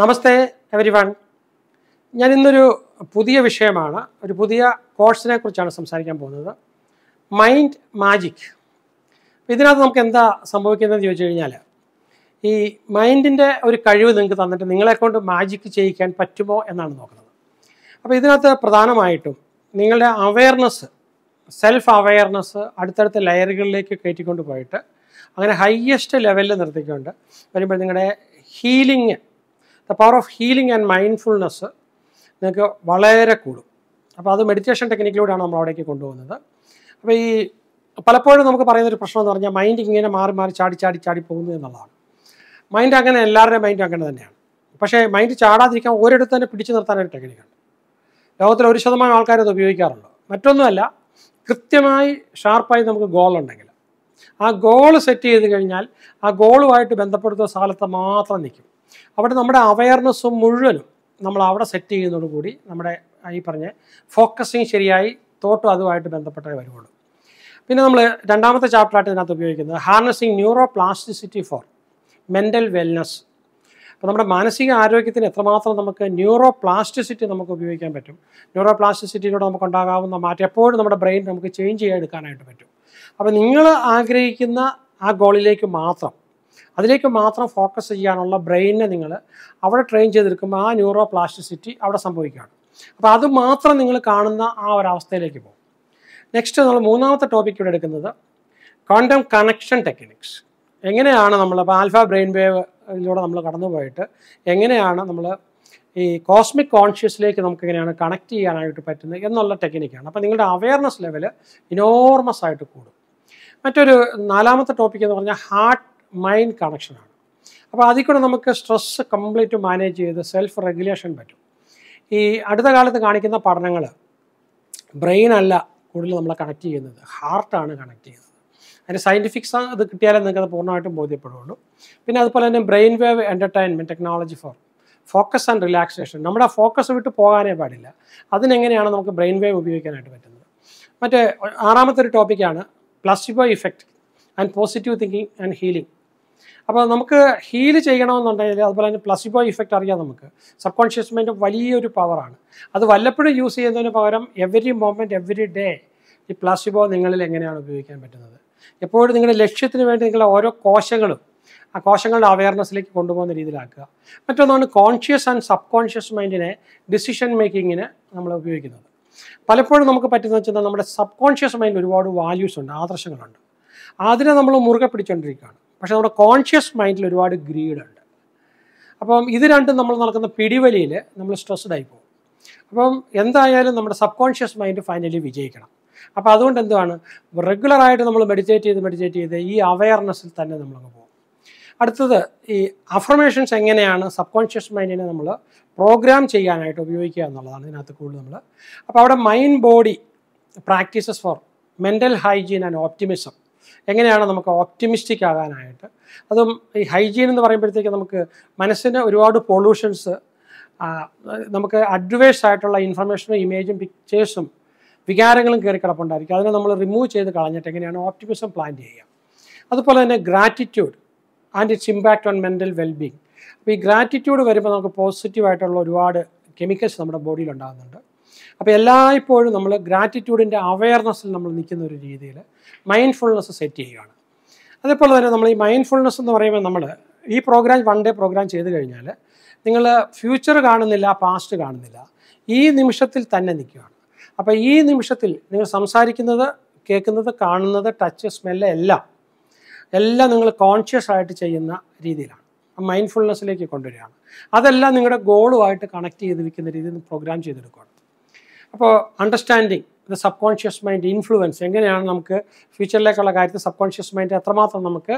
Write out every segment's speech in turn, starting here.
നമസ്തേ every one ഞാൻ ഇന്നൊരു പുതിയ വിഷയമാണ് ഒരു പുതിയ കോഴ്സിനെ കുറിച്ചാണ് സംസാരിക്കാൻ പോകുന്നത് മൈൻഡ് മാജിക് ഇതിനകത്ത് നമുക്ക് എന്താ സംഭവിക്കുന്നതെന്ന് ചോദിച്ചു കഴിഞ്ഞാൽ ഈ മൈൻഡിൻ്റെ ഒരു കഴിവ് നിങ്ങൾക്ക് തന്നിട്ട് നിങ്ങളെക്കൊണ്ട് മാജിക്ക് മാജിക് ചെയ്യിക്കാൻ പറ്റുമോ എന്നാണ് നോക്കുന്നത് അപ്പോൾ ഇതിനകത്ത് പ്രധാനമായിട്ടും നിങ്ങളുടെ അവെയർനെസ് സെൽഫ് അവെയർനെസ് അടുത്തടുത്ത ലെയറുകളിലേക്ക് കയറ്റിക്കൊണ്ട് പോയിട്ട് അങ്ങനെ ഹയ്യസ്റ്റ് ലെവലിൽ നിർത്തിക്കൊണ്ട് വരുമ്പോൾ നിങ്ങളുടെ healing the power of healing and mindfulness നിങ്ങൾക്ക് വളരെ കൂടും അപ്പോൾ അത് മെഡിറ്റേഷൻ ടെക്നിക്കിലൂടെയാണ് നമ്മൾ അവിടേക്ക് കൊണ്ടുപോകുന്നത് അപ്പോൾ ഈ പലപ്പോഴും നമുക്ക് പറയുന്ന ഒരു പ്രശ്നം എന്ന് പറഞ്ഞാൽ മൈൻഡ് ഇങ്ങനെ മാറി മാറി ചാടി ചാടി ചാടി പോകുന്നു എന്നുള്ളതാണ് മൈൻഡ് അങ്ങനെ എല്ലാവരുടെയും മൈൻഡ് അങ്ങനെ തന്നെയാണ് പക്ഷേ മൈൻഡ് ചാടാതിരിക്കാൻ ഒരിടത്ത് തന്നെ പിടിച്ചു നിർത്താനൊരു ടെക്നിക്കുണ്ട് ലോകത്തിൽ ഒരു ശതമാനം ആൾക്കാർ അത് ഉപയോഗിക്കാറുണ്ട് മറ്റൊന്നുമല്ല കൃത്യമായി ഷാർപ്പായി നമുക്ക് ഗോൾ ഉണ്ടെങ്കിൽ ആ ഗോൾ സെറ്റ് ചെയ്ത് കഴിഞ്ഞാൽ ആ ഗോളുമായിട്ട് ബന്ധപ്പെടുത്തുന്ന സ്ഥലത്ത് മാത്രം നിൽക്കും അവിടെ നമ്മുടെ അവയർനെസ്സും മുഴുവനും നമ്മൾ അവിടെ സെറ്റ് കൂടി നമ്മുടെ ഈ പറഞ്ഞ ഫോക്കസിങ് ശരിയായി തോട്ടും അതുമായിട്ട് ബന്ധപ്പെട്ടേ വരുവുള്ളൂ പിന്നെ നമ്മൾ രണ്ടാമത്തെ ചാപ്റ്ററായിട്ട് ഇതിനകത്ത് ഉപയോഗിക്കുന്നത് harnessing neuroplasticity for mental wellness അപ്പോൾ നമ്മുടെ മാനസിക ആരോഗ്യത്തിന് എത്രമാത്രം നമുക്ക് ന്യൂറോ പ്ലാസ്റ്റിസിറ്റി നമുക്ക് ഉപയോഗിക്കാൻ പറ്റും ന്യൂറോ പ്ലാസ്റ്റിസിറ്റിയിലൂടെ നമുക്ക് ഉണ്ടാകാവുന്ന മാറ്റം എപ്പോഴും നമ്മുടെ ബ്രെയിൻ നമുക്ക് ചേഞ്ച് എടുക്കാനായിട്ട് പറ്റും അപ്പോൾ നിങ്ങൾ ആഗ്രഹിക്കുന്ന ആ ഗോളിലേക്ക് മാത്രം അതിലേക്ക് മാത്രം ഫോക്കസ് ചെയ്യാനുള്ള ബ്രെയിനെ നിങ്ങൾ അവിടെ ട്രെയിൻ ചെയ്തെടുക്കുമ്പോൾ ആ ന്യൂറോ പ്ലാസ്റ്റിസിറ്റി അവിടെ സംഭവിക്കുകയാണ് അപ്പോൾ അത് മാത്രം നിങ്ങൾ കാണുന്ന ആ ഒരവസ്ഥയിലേക്ക് പോകും നെക്സ്റ്റ് നമ്മൾ മൂന്നാമത്തെ ടോപ്പിക് ഇവിടെ എടുക്കുന്നത് ക്വാണ്ടം കണക്ഷൻ ടെക്നിക്സ് എങ്ങനെയാണ് നമ്മൾ ഇപ്പോൾ ആൽഫ ബ്രെയിൻ വേവിലൂടെ നമ്മൾ കടന്നുപോയിട്ട് എങ്ങനെയാണ് നമ്മൾ ഈ കോസ്മിക് കോൺഷ്യസിലേക്ക് നമുക്ക് എങ്ങനെയാണ് കണക്ട് ചെയ്യാനായിട്ട് പറ്റുന്നത് എന്നുള്ള ടെക്നിക്കാണ് അപ്പോൾ നിങ്ങളുടെ അവയർനെസ് ലെവൽ ഇനോർമസ് ആയിട്ട് കൂടും മറ്റൊരു നാലാമത്തെ ടോപ്പിക് എന്ന് പറഞ്ഞാൽ ഹാർട്ട് മൈൻഡ് കണക്ഷനാണ് അപ്പോൾ അതിൽ കൂടെ നമുക്ക് സ്ട്രെസ്സ് കംപ്ലീറ്റ് മാനേജ് ചെയ്ത് സെൽഫ് റെഗുലേഷൻ പറ്റും ഈ അടുത്ത കാലത്ത് കാണിക്കുന്ന പഠനങ്ങൾ ബ്രെയിൻ അല്ല കൂടുതൽ നമ്മളെ കണക്ട് ചെയ്യുന്നത് ഹാർട്ടാണ് കണക്ട് ചെയ്യുന്നത് അതിന് സയൻറ്റിഫിക്സ് അത് കിട്ടിയാലേ നിങ്ങൾക്ക് അത് പൂർണ്ണമായിട്ടും ബോധ്യപ്പെടുകയുള്ളൂ പിന്നെ അതുപോലെ തന്നെ brain wave entrainment technology for focus and relaxation നമ്മുടെ ഫോക്കസ് വിട്ട് പോകാനേ പാടില്ല അതിനെങ്ങനെയാണ് നമുക്ക് ബ്രെയിൻ വേവ് ഉപയോഗിക്കാനായിട്ട് പറ്റുന്നത് മറ്റേ ആറാമത്തെ ഒരു ടോപ്പിക്കാണ് placebo effect and positive thinking and healing അപ്പോൾ നമുക്ക് ഹീൽ ചെയ്യണമെന്നുണ്ടെങ്കിൽ അതുപോലെ തന്നെ പ്ലസിബോ ഇഫക്റ്റ് അറിയാം നമുക്ക് സബ് കോൺഷ്യസ് മൈൻഡ് വലിയൊരു പവറാണ് അത് വല്ലപ്പോഴും യൂസ് ചെയ്യുന്നതിന് പകരം എവറി മൊമെൻറ്റ് എവറി ഡേ ഈ പ്ലസിബോ നിങ്ങളിൽ എങ്ങനെയാണ് ഉപയോഗിക്കാൻ പറ്റുന്നത് എപ്പോഴും നിങ്ങളുടെ ലക്ഷ്യത്തിന് വേണ്ടി നിങ്ങളുടെ ഓരോ കോശങ്ങളും ആ കോശങ്ങളുടെ അവയർനെസ്സിലേക്ക് കൊണ്ടുപോകുന്ന രീതിയിലാക്കുക മറ്റൊന്നാണ് കോൺഷ്യസ് ആൻഡ് സബ് കോൺഷ്യസ് മൈൻഡിനെ ഡിസിഷൻ മേക്കിങ്ങിന് നമ്മൾ ഉപയോഗിക്കുന്നത് പലപ്പോഴും നമുക്ക് പറ്റുന്ന വെച്ചാൽ നമ്മുടെ സബ് കോൺഷ്യസ് മൈൻഡിൽ ഒരുപാട് വാല്യൂസ് ഉണ്ട് ആദർശങ്ങളുണ്ട് അതിനെ നമ്മൾ മുറുകെ പിടിച്ചുകൊണ്ടിരിക്കുകയാണ് പക്ഷേ നമ്മുടെ കോൺഷ്യസ് മൈൻഡിൽ ഒരുപാട് ഗ്രീഡുണ്ട് അപ്പം ഇത് രണ്ടും നമ്മൾ നടക്കുന്ന പിടിവലിയിൽ നമ്മൾ സ്ട്രെസ്ഡായി പോകും അപ്പം എന്തായാലും നമ്മുടെ സബ് കോൺഷ്യസ് മൈൻഡ് ഫൈനലി വിജയിക്കണം അപ്പോൾ അതുകൊണ്ട് എന്താണ് റെഗുലറായിട്ട് നമ്മൾ മെഡിറ്റേറ്റ് ചെയ്ത് മെഡിറ്റേറ്റ് ചെയ്ത് ഈ അവയർനെസ്സിൽ തന്നെ നമ്മളങ്ങ് പോകും അടുത്തത് ഈ അഫർമേഷൻസ് എങ്ങനെയാണ് സബ് കോൺഷ്യസ് മൈൻഡിനെ നമ്മൾ പ്രോഗ്രാം ചെയ്യാനായിട്ട് ഉപയോഗിക്കുക എന്നുള്ളതാണ് ഇതിനകത്ത് കൂടുതൽ നമ്മൾ അപ്പോൾ അവിടെ mind body practices for mental hygiene and optimism എങ്ങനെയാണ് നമുക്ക് ഓപ്റ്റിമിസ്റ്റിക് ആകാനായിട്ട് അതും ഈ ഹൈജീൻ എന്ന് പറയുമ്പോഴത്തേക്ക് നമുക്ക് മനസ്സിന് ഒരുപാട് പൊള്യൂഷൻസ് നമുക്ക് അഡ്വേഴ്സ് ആയിട്ടുള്ള ഇൻഫർമേഷനും ഇമേജും പിക്ചേഴ്സും വികാരങ്ങളും കയറി കിടപ്പുണ്ടായിരിക്കും അതിനെ നമ്മൾ റിമൂവ് ചെയ്ത് കളഞ്ഞിട്ട് എങ്ങനെയാണ് ഓപ്റ്റിമിസം പ്ലാൻ ചെയ്യുക അതുപോലെ തന്നെ gratitude and its impact on mental wellbeing അപ്പോൾ ഈ ഗ്രാറ്റിറ്റ്യൂഡ് വരുമ്പോൾ നമുക്ക് പോസിറ്റീവായിട്ടുള്ള ഒരുപാട് കെമിക്കൽസ് നമ്മുടെ ബോഡിയിൽ ഉണ്ടാകുന്നുണ്ട് അപ്പോൾ എല്ലായ്പ്പോഴും നമ്മൾ ഗ്രാറ്റിറ്റ്യൂഡിൻ്റെ അവയർനെസ്സിൽ നമ്മൾ നിൽക്കുന്ന ഒരു രീതിയിൽ മൈൻഡ്ഫുൾനെസ് സെറ്റ് ചെയ്യുകയാണ് അതേപോലെ തന്നെ നമ്മൾ ഈ മൈൻഡ്ഫുൾനെസ് എന്ന് പറയുമ്പോൾ നമ്മൾ ഈ പ്രോഗ്രാം വൺ ഡേ പ്രോഗ്രാം ചെയ്ത് കഴിഞ്ഞാൽ നിങ്ങൾ ഫ്യൂച്ചർ കാണുന്നില്ല പാസ്റ്റ് കാണുന്നില്ല ഈ നിമിഷത്തിൽ തന്നെ നിൽക്കുകയാണ് അപ്പോൾ ഈ നിമിഷത്തിൽ നിങ്ങൾ സംസാരിക്കുന്നത് കേൾക്കുന്നത് കാണുന്നത് ടച്ച് സ്മെല്ല് എല്ലാം എല്ലാം നിങ്ങൾ കോൺഷ്യസ് ആയിട്ട് ചെയ്യുന്ന രീതിയിലാണ് മൈൻഡ്ഫുൾനെസ്സിലേക്ക് കൊണ്ടുവരികയാണ് അതെല്ലാം നിങ്ങളുടെ ഗോളുമായിട്ട് കണക്ട് ചെയ്തിരിക്കുന്ന രീതിയിൽ പ്രോഗ്രാം ചെയ്തെടുക്കുകയാണ് അപ്പോൾ understanding the sub conscious mind influence എങ്ങനെയാണ് നമുക്ക് ഫ്യൂച്ചറിലേക്കുള്ള കാര്യത്തിൽ സബ് കോൺഷ്യസ് മൈൻഡ് എത്രമാത്രം നമുക്ക്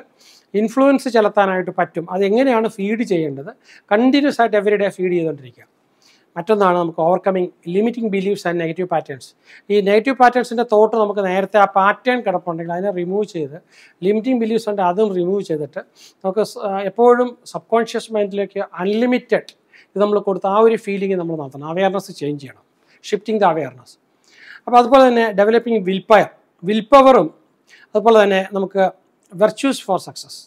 ഇൻഫ്ലുവൻസ് ചെലുത്താനായിട്ട് പറ്റും അത് എങ്ങനെയാണ് ഫീഡ് ചെയ്യേണ്ടത് കണ്ടിന്യൂസ് ആയിട്ട് എവറി ഡേ ഫീഡ് ചെയ്തുകൊണ്ടിരിക്കുക മറ്റൊന്നാണ് നമുക്ക് overcoming limiting believes and negative patterns ഈ നെഗറ്റീവ് പാറ്റേൺസിൻ്റെ തോട്ട് നമുക്ക് നേരത്തെ ആ പാറ്റേൺ കിടപ്പുണ്ടെങ്കിൽ അതിനെ റിമൂവ് ചെയ്ത് ലിമിറ്റിംഗ് ബിലീവ്സ് ഉണ്ട് അതും റിമൂവ് ചെയ്തിട്ട് നമുക്ക് എപ്പോഴും സബ് കോൺഷ്യസ് മൈൻഡിലേക്ക് അൺലിമിറ്റഡ് ഇത് നമ്മൾ കൊടുത്ത ആ ഒരു ഫീലിംഗ് നമ്മൾ നടത്തണം അവയർനെസ് ചേഞ്ച് ചെയ്യണം ഷിഫ്റ്റിംഗ് ദ അവയർനെസ് അപ്പോൾ അതുപോലെ തന്നെ ഡെവലപ്പിംഗ് വിൽ പവർ വിൽ പവറും അതുപോലെ തന്നെ നമുക്ക് വെർച്യൂസ് ഫോർ സക്സസ്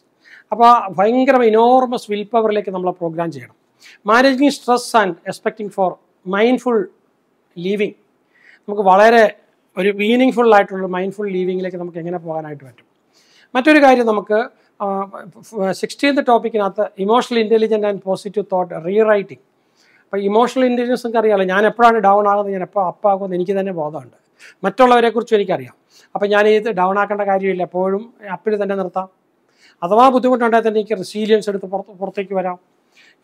അപ്പോൾ ഭയങ്കര ഇനോർമസ് വിൽ പവറിലേക്ക് നമ്മൾ പ്രോഗ്രാം ചെയ്യണം managing stress and expecting for mindful living നമുക്ക് വളരെ ഒരു മീനിങ് ഫുൾ ആയിട്ടുള്ള മൈൻഡ്ഫുൾ ലീവിങ്ങിലേക്ക് നമുക്ക് എങ്ങനെ പോകാനായിട്ട് പറ്റും മറ്റൊരു കാര്യം നമുക്ക് സിക്സ്റ്റീൻത് ടോപ്പിക്കിനകത്ത് emotional intelligent and positive thought rewriting അപ്പം ഇമോഷണൽ ഇൻ്റലിജൻസ് ഒക്കെ അറിയാമല്ലോ ഞാൻ എപ്പോഴാണ് ഡൗൺ ആകുന്നത് ഞാൻ എപ്പോൾ അപ്പ് ആകുമെന്ന് എനിക്ക് തന്നെ ബോധമുണ്ട് മറ്റുള്ളവരെക്കുറിച്ചും എനിക്കറിയാം അപ്പോൾ ഞാൻ ഇത് ഡൗൺ ആക്കേണ്ട കാര്യമില്ല എപ്പോഴും അപ്പിൽ തന്നെ നിർത്താം അഥവാ ബുദ്ധിമുട്ടുണ്ടെങ്കിൽ തന്നെ എനിക്ക് റെസീലിയൻസ് എടുത്ത് പുറത്ത് പുറത്തേക്ക് വരാം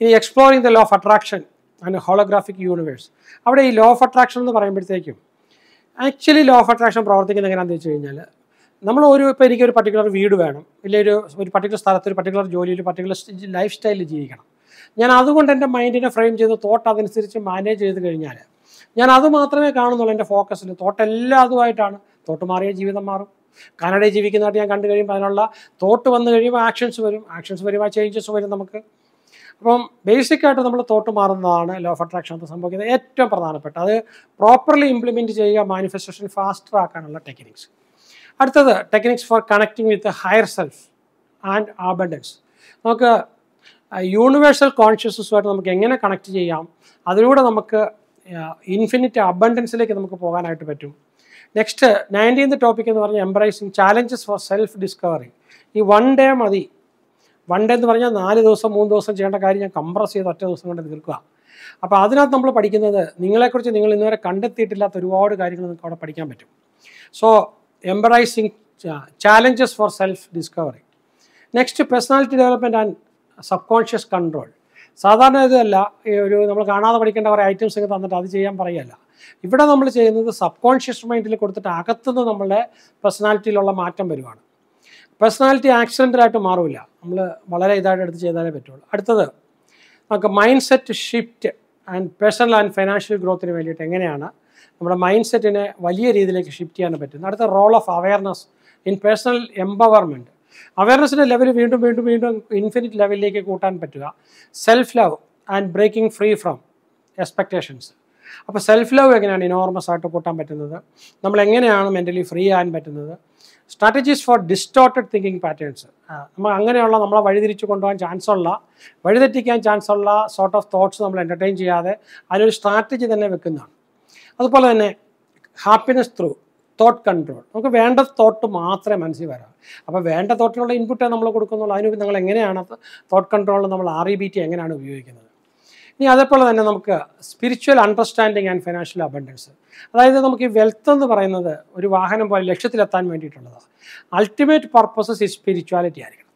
ഇനി exploring the law of attraction and holographic universe അവിടെ ഈ ലോ ഓഫ് അട്രാക്ഷൻ എന്ന് പറയുമ്പോഴത്തേക്കും ആക്ച്വലി ലോ ഓഫ് അട്രാക്ഷൻ പ്രവർത്തിക്കുന്നത് എങ്ങനെയാണെന്ന് വെച്ച് കഴിഞ്ഞാൽ നമ്മൾ ഒരു ഇപ്പോൾ എനിക്കൊരു പർട്ടിക്കുലർ വീട് വേണം ഇല്ലെങ്കിൽ ഒരു ഒരു പർട്ടിക്കുലർ സ്ഥലത്ത് ഒരു പർട്ടിക്കുലർ ജോലിയിൽ ഒരു പർട്ടിക്കുലർ ലൈഫ് സ്റ്റൈലിൽ ജീവിക്കണം ഞാൻ അതുകൊണ്ട് എൻ്റെ മൈൻഡിനെ ഫ്രെയിം ചെയ്ത് തോട്ട് അതനുസരിച്ച് മാനേജ് ചെയ്ത് കഴിഞ്ഞാൽ ഞാൻ അത് മാത്രമേ കാണുന്നുള്ളൂ എൻ്റെ ഫോക്കസിൽ എല്ലാം അതുമായിട്ടാണ് തോട്ട് മാറിയ ജീവിതം മാറും കാനഡയിൽ ജീവിക്കുന്നതായിട്ട് ഞാൻ കണ്ടു കഴിയുമ്പോൾ അതിനുള്ള തോട്ട് വന്നു കഴിയുമ്പോൾ ആക്ഷൻസ് വരും ആക്ഷൻസ് ആ ചേഞ്ചസ് വരും നമുക്ക് അപ്പം ബേസിക്കായിട്ട് നമ്മൾ തോട്ട് മാറുന്നതാണ് ലോ ഓഫ് അട്രാക്ഷൻ അത് സംഭവിക്കുന്നത് ഏറ്റവും പ്രധാനപ്പെട്ട അത് പ്രോപ്പർലി ഇംപ്ലിമെൻറ്റ് ചെയ്യുക മാനിഫെസ്റ്റേഷൻ ഫാസ്റ്റർ ആക്കാനുള്ള ടെക്നിക്സ് അടുത്തത് techniques for connecting with higher self and abundance നമുക്ക് യൂണിവേഴ്സൽ കോൺഷ്യസ്നസ്സുമായിട്ട് നമുക്ക് എങ്ങനെ കണക്ട് ചെയ്യാം അതിലൂടെ നമുക്ക് ഇൻഫിനിറ്റ് അബണ്ടൻസിലേക്ക് നമുക്ക് പോകാനായിട്ട് പറ്റും നെക്സ്റ്റ് നയൻറ്റീൻത് ടോപ്പിക് എന്ന് പറഞ്ഞാൽ embracing challenges for self discovery ഈ വൺ ഡേ മതി വൺ ഡേ എന്ന് പറഞ്ഞാൽ നാല് ദിവസം മൂന്ന് ദിവസം ചെയ്യേണ്ട കാര്യം ഞാൻ കംപ്രസ് ചെയ്ത് ഒറ്റ ദിവസം കൊണ്ട് തീർക്കുക അപ്പോൾ അതിനകത്ത് നമ്മൾ പഠിക്കുന്നത് നിങ്ങളെക്കുറിച്ച് നിങ്ങൾ ഇന്നുവരെ കണ്ടെത്തിയിട്ടില്ലാത്ത ഒരുപാട് കാര്യങ്ങൾ നിങ്ങൾക്ക് അവിടെ പഠിക്കാൻ പറ്റും so embracing challenges for self discovery next personality development and sub conscious control സാധാരണ ഇതല്ല ഒരു നമ്മൾ കാണാതെ പഠിക്കേണ്ട കുറേ ഐറ്റംസ് ഒക്കെ തന്നിട്ട് അത് ചെയ്യാൻ പറയല്ല ഇവിടെ നമ്മൾ ചെയ്യുന്നത് സബ് കോൺഷ്യസ് മൈൻഡിൽ കൊടുത്തിട്ട് അകത്തുനിന്ന് നമ്മളുടെ പേഴ്സണാലിറ്റിയിലുള്ള മാറ്റം വരുവാണ് പേഴ്സണാലിറ്റി ആക്സിഡൻ്റായിട്ട് മാറില്ല നമ്മൾ വളരെ ഇതായിട്ട് എടുത്ത് ചെയ്താലേ പറ്റുള്ളൂ അടുത്തത് നമുക്ക് mindset shift and personal and financial ഗ്രോത്തിന് വേണ്ടിയിട്ട് എങ്ങനെയാണ് നമ്മുടെ മൈൻഡ് സെറ്റിനെ വലിയ രീതിയിലേക്ക് ഷിഫ്റ്റ് ചെയ്യാൻ പറ്റുന്നത് അടുത്ത role of awareness in personal empowerment അവയർനെസ്സിൻ്റെ ലെവൽ വീണ്ടും വീണ്ടും വീണ്ടും ഇൻഫിനിറ്റ് ലെവലിലേക്ക് കൂട്ടാൻ പറ്റുക self love and breaking free from expectations അപ്പോൾ സെൽഫ് ലവ് എങ്ങനെയാണ് ഇനോർമസ് ആയിട്ട് കൂട്ടാൻ പറ്റുന്നത് നമ്മൾ എങ്ങനെയാണ് മെൻ്റലി ഫ്രീ ആകാൻ പറ്റുന്നത് strategies for distorted thinking patterns നമ്മൾ അങ്ങനെയുള്ള നമ്മളെ വഴിതിരിച്ച് കൊണ്ടുപോകാൻ ചാൻസ് ഉള്ള വഴിതെറ്റിക്കാൻ ചാൻസ് ഉള്ള സോർട്ട് ഓഫ് തോട്ട്സ് നമ്മൾ എൻ്റർടൈൻ ചെയ്യാതെ അതിനൊരു സ്ട്രാറ്റജി തന്നെ വെക്കുന്നതാണ് അതുപോലെ തന്നെ ഹാപ്പിനെസ് ത്രൂ തോട്ട് കൺട്രോൾ നമുക്ക് വേണ്ട തോട്ട് മാത്രമേ മനസ്സിൽ വരാം അപ്പോൾ വേണ്ട തോട്ടിനുള്ള ഇൻപുട്ടേ നമ്മൾ കൊടുക്കുന്നുള്ളൂ അതിന് നിങ്ങൾ എങ്ങനെയാണ് തോട്ട് കൺട്രോൾ നമ്മൾ ആർ ഇ ബി ടി എങ്ങനെയാണ് ഉപയോഗിക്കുന്നത് ഇനി അതേപോലെ തന്നെ നമുക്ക് spiritual understanding and financial abundance അതായത് നമുക്ക് ഈ വെൽത്ത് എന്ന് പറയുന്നത് ഒരു വാഹനം പോലെ ലക്ഷ്യത്തിലെത്താൻ വേണ്ടിയിട്ടുള്ളതാണ് അൾട്ടിമേറ്റ് പർപ്പസസ് ഈ സ്പിരിച്വാലിറ്റി ആയിരിക്കണം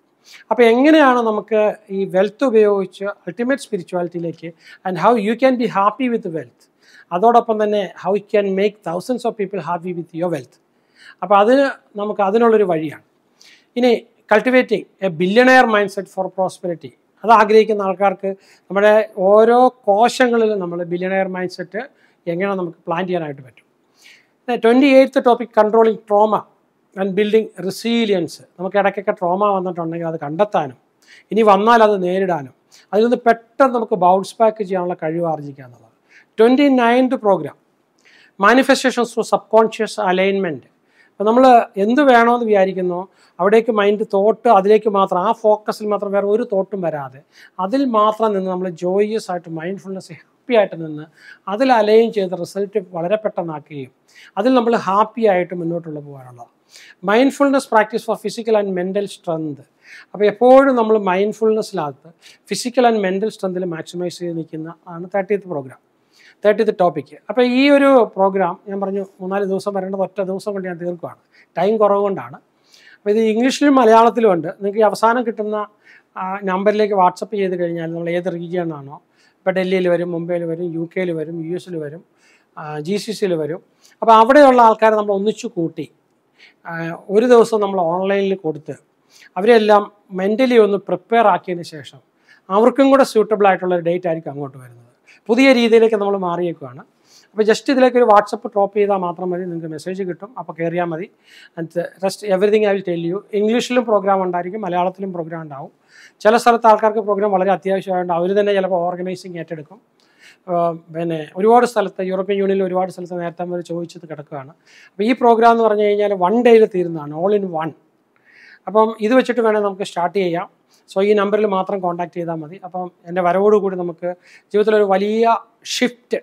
അപ്പോൾ എങ്ങനെയാണ് നമുക്ക് ഈ വെൽത്ത് ഉപയോഗിച്ച് അൾട്ടിമേറ്റ് സ്പിരിച്വാലിറ്റിയിലേക്ക് and how you can be happy with wealth അതോടൊപ്പം തന്നെ how can make thousands of people happy with your wealth അപ്പോൾ അതിന് നമുക്ക് അതിനുള്ളൊരു വഴിയാണ് ഇനി cultivating a billionaire mind set for prosperity അത് ആഗ്രഹിക്കുന്ന ആൾക്കാർക്ക് നമ്മുടെ ഓരോ കോശങ്ങളിലും നമ്മൾ ബില്യണയർ മൈൻഡ് സെറ്റ് എങ്ങനെ നമുക്ക് പ്ലാൻ ചെയ്യാനായിട്ട് പറ്റും twenty eighth topic controlling trauma and building resilience നമുക്ക് ഇടയ്ക്കൊക്കെ ട്രോമ വന്നിട്ടുണ്ടെങ്കിൽ അത് കണ്ടെത്താനും ഇനി വന്നാൽ അത് നേരിടാനും അതിൽ നിന്ന് പെട്ടെന്ന് നമുക്ക് ബൗൺസ് ബാക്ക് ചെയ്യാനുള്ള കഴിവ് ആർജിക്കാൻ twenty ninth programme manifestations through sub conscious alignment അപ്പോൾ നമ്മൾ എന്ത് വേണമെന്ന് വിചാരിക്കുന്നു അവിടേക്ക് മൈൻഡ് തോട്ട് അതിലേക്ക് മാത്രം ആ ഫോക്കസിൽ മാത്രം വേറെ ഒരു തോട്ടും വരാതെ അതിൽ മാത്രം നിന്ന് നമ്മൾ ജോയിയസ് ആയിട്ട് മൈൻഡ്ഫുൾനെസ് ഹാപ്പി ആയിട്ട് നിന്ന് അതിൽ അലൈൻ ചെയ്ത റിസൾട്ട് വളരെ പെട്ടെന്നാക്കുകയും അതിൽ നമ്മൾ ഹാപ്പി ആയിട്ട് മുന്നോട്ടുള്ള പോകാനുള്ളത് mindfulness practice for physical and mental strength അപ്പോൾ എപ്പോഴും നമ്മൾ മൈൻഡ്ഫുൾനെസ്സിനകത്ത് ഫിസിക്കൽ ആൻഡ് മെൻ്റൽ സ്ട്രെങ്തിൽ മാക്സിമൈസ് ചെയ്ത് നിൽക്കുന്ന ആണ് തേർട്ടീത്ത് പ്രോഗ്രാം തേർട്ടിത്ത് ടോപ്പിക്ക് അപ്പോൾ ഈ ഒരു പ്രോഗ്രാം ഞാൻ പറഞ്ഞു മൂന്നാല് ദിവസം വരേണ്ടത് ഒറ്റ ദിവസം കൊണ്ട് ഞാൻ തീർക്കുവാണ് ടൈം കുറവുകൊണ്ടാണ് അപ്പോൾ ഇത് ഇംഗ്ലീഷിലും മലയാളത്തിലും ഉണ്ട് നിങ്ങൾക്ക് ഈ അവസാനം കിട്ടുന്ന നമ്പറിലേക്ക് വാട്സപ്പ് ചെയ്ത് കഴിഞ്ഞാൽ നമ്മൾ ഏത് റീജിയനാണോ ഇപ്പോൾ ഡൽഹിയിൽ വരും മുംബൈയിൽ വരും യു കെയിൽ വരും യു എസിൽ വരും ജി സി സിയിൽ വരും അപ്പോൾ അവിടെയുള്ള ആൾക്കാരെ നമ്മൾ ഒന്നിച്ചു കൂട്ടി ഒരു ദിവസം നമ്മൾ ഓൺലൈനിൽ കൊടുത്ത് അവരെല്ലാം മെൻ്റലി ഒന്ന് പ്രിപ്പയർ ആക്കിയതിന് ശേഷം അവർക്കും കൂടെ സ്യൂട്ടബിൾ ആയിട്ടുള്ള ഡേറ്റ് ആയിരിക്കും അങ്ങോട്ട് വരുന്നത് പുതിയ രീതിയിലേക്ക് നമ്മൾ മാറിയേക്കുവാണ് അപ്പോൾ ജസ്റ്റ് ഇതിലേക്ക് ഒരു വാട്സപ്പ് ഡ്രോപ്പ് ചെയ്താൽ മാത്രം മതി നിങ്ങൾക്ക് മെസ്സേജ് കിട്ടും അപ്പോൾ കയറിയാൽ മതി and rest everything I will tell you ഇംഗ്ലീഷിലും പ്രോഗ്രാം ഉണ്ടായിരിക്കും മലയാളത്തിലും പ്രോഗ്രാം ഉണ്ടാവും ചില സ്ഥലത്ത് ആൾക്കാർക്ക് പ്രോഗ്രാം വളരെ അത്യാവശ്യമായതുകൊണ്ട് അവർ തന്നെ ചിലപ്പോൾ ഓർഗനൈസിങ് ഏറ്റെടുക്കും പിന്നെ ഒരുപാട് സ്ഥലത്ത് യൂറോപ്യൻ യൂണിയനിൽ ഒരുപാട് സ്ഥലത്ത് നേരത്തെ അവർ ചോദിച്ചത് കിടക്കുകയാണ് അപ്പോൾ ഈ പ്രോഗ്രാം എന്ന് പറഞ്ഞു കഴിഞ്ഞാൽ വൺ ഡേയിൽ തീരുന്നതാണ് ഓൾ ഇൻ വൺ അപ്പം ഇത് വെച്ചിട്ട് വേണേൽ നമുക്ക് സ്റ്റാർട്ട് ചെയ്യാം സോ ഈ നമ്പറിൽ മാത്രം കോൺടാക്ട് ചെയ്താൽ മതി അപ്പം എൻ്റെ വരവോടുകൂടി നമുക്ക് ജീവിതത്തിലൊരു വലിയ shift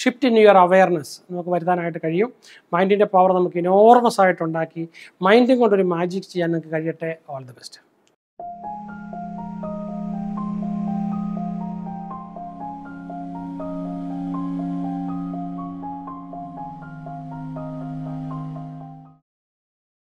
shift in your awareness നമുക്ക് വരുത്താനായിട്ട് കഴിയും മൈൻഡിൻ്റെ പവർ നമുക്ക് ഇനോർമസ് ആയിട്ടുണ്ടാക്കി മൈൻഡും കൊണ്ടൊരു മാജിക് ചെയ്യാൻ നിങ്ങൾക്ക് കഴിയട്ടെ ഓൾ ദി ബെസ്റ്റ്